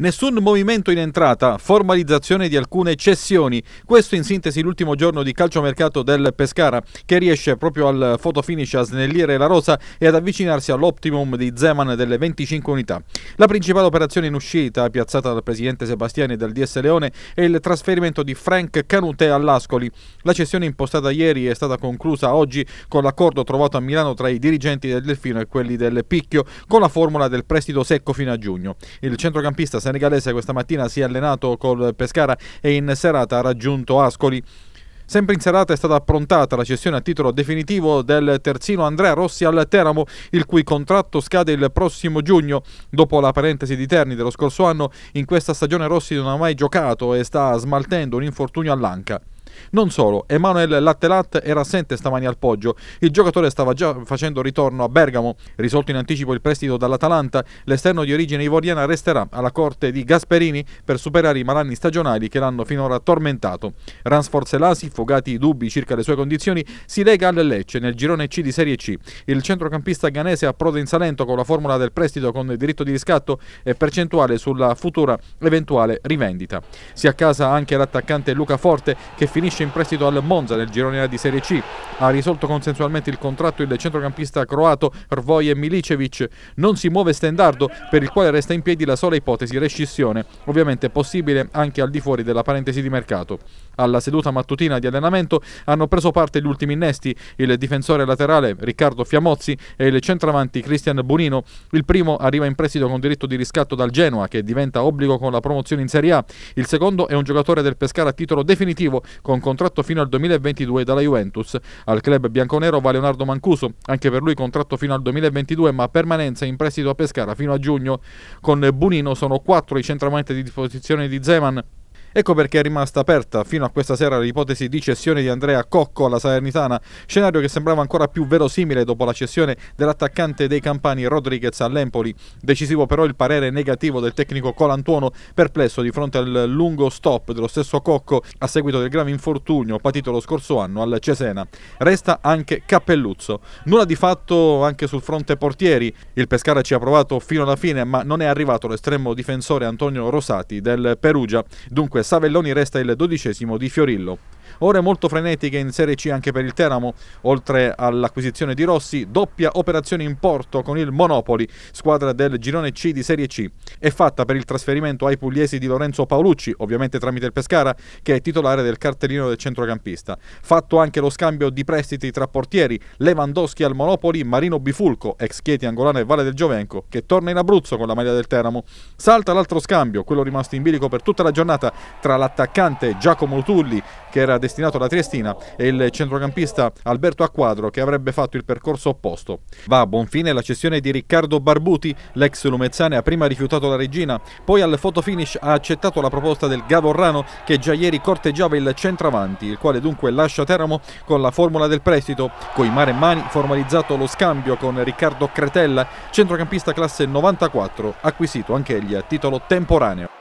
Nessun movimento in entrata, formalizzazione di alcune cessioni. Questo in sintesi l'ultimo giorno di calciomercato del Pescara che riesce proprio al fotofinish a snellire la rosa e ad avvicinarsi all'optimum di Zeman delle 25 unità. La principale operazione in uscita piazzata dal presidente Sebastiani e dal DS Leone è il trasferimento di Frank Canute all'Ascoli. La cessione impostata ieri è stata conclusa oggi con l'accordo trovato a Milano tra i dirigenti del Delfino e quelli del Picchio con la formula del prestito secco fino a giugno. Il centrocampista senegalese questa mattina si è allenato col Pescara e in serata ha raggiunto Ascoli. Sempre in serata è stata approntata la cessione a titolo definitivo del terzino Andrea Rossi al Teramo, il cui contratto scade il prossimo giugno. Dopo la parentesi di Terni dello scorso anno, in questa stagione Rossi non ha mai giocato e sta smaltendo un infortunio all'anca. Non solo, Emanuel Lattelat era assente stamani al Poggio. Il giocatore stava già facendo ritorno a Bergamo. Risolto in anticipo il prestito dall'Atalanta, l'esterno di origine ivoriana resterà alla corte di Gasperini per superare i malanni stagionali che l'hanno finora tormentato. Ransford Selasi, fogati i dubbi circa le sue condizioni, si lega alle Lecce nel girone C di Serie C. Il centrocampista ghanese approda in Salento con la formula del prestito con diritto di riscatto e percentuale sulla futura eventuale rivendita. Si accasa anche l'attaccante Luca Forte che finisce finisce in prestito al Monza nel girone A di Serie C. Ha risolto consensualmente il contratto il centrocampista croato Rvoje Milicevic. Non si muove Stendardo, per il quale resta in piedi la sola ipotesi rescissione, ovviamente possibile anche al di fuori della parentesi di mercato. Alla seduta mattutina di allenamento hanno preso parte gli ultimi innesti il difensore laterale Riccardo Fiamozzi e il centravanti Cristian Bonino. Il primo arriva in prestito con diritto di riscatto dal Genoa che diventa obbligo con la promozione in Serie A. Il secondo è un giocatore del Pescara a titolo definitivo con con contratto fino al 2022 dalla Juventus. Al club bianconero va Leonardo Mancuso, anche per lui contratto fino al 2022 ma permanenza in prestito a Pescara fino a giugno. Con Bunino sono quattro i centravanti di disposizione di Zeman Ecco perché è rimasta aperta fino a questa sera l'ipotesi di cessione di Andrea Cocco alla Salernitana, scenario che sembrava ancora più verosimile dopo la cessione dell'attaccante dei campani Rodriguez all'Empoli. Decisivo però il parere negativo del tecnico Colantuono, perplesso di fronte al lungo stop dello stesso Cocco a seguito del grave infortunio patito lo scorso anno al Cesena. Resta anche Cappelluzzo. Nulla di fatto anche sul fronte portieri. Il Pescara ci ha provato fino alla fine, ma non è arrivato l'estremo difensore Antonio Rosati del Perugia. Dunque Comunque Savelloni resta il dodicesimo di Fiorillo. Ore molto frenetiche in Serie C anche per il Teramo, oltre all'acquisizione di Rossi, doppia operazione in porto con il Monopoli, squadra del girone C di Serie C. È fatta per il trasferimento ai pugliesi di Lorenzo Paolucci, ovviamente tramite il Pescara, che è titolare del cartellino del centrocampista. Fatto anche lo scambio di prestiti tra portieri, Lewandowski al Monopoli, Marino Bifulco, ex Chieti Angolano e Valle del Giovenco, che torna in Abruzzo con la maglia del Teramo. Salta l'altro scambio, quello rimasto in bilico per tutta la giornata, tra l'attaccante Giacomo Tulli, che era destinato alla Triestina e il centrocampista Alberto Acquadro che avrebbe fatto il percorso opposto. Va a buon fine la cessione di Riccardo Barbuti, l'ex lumezzane ha prima rifiutato la regina, poi al fotofinish ha accettato la proposta del Gavorrano che già ieri corteggiava il centravanti, il quale dunque lascia Teramo con la formula del prestito. Coi mare e mani formalizzato lo scambio con Riccardo Cretella, centrocampista classe 94, acquisito anch'egli a titolo temporaneo.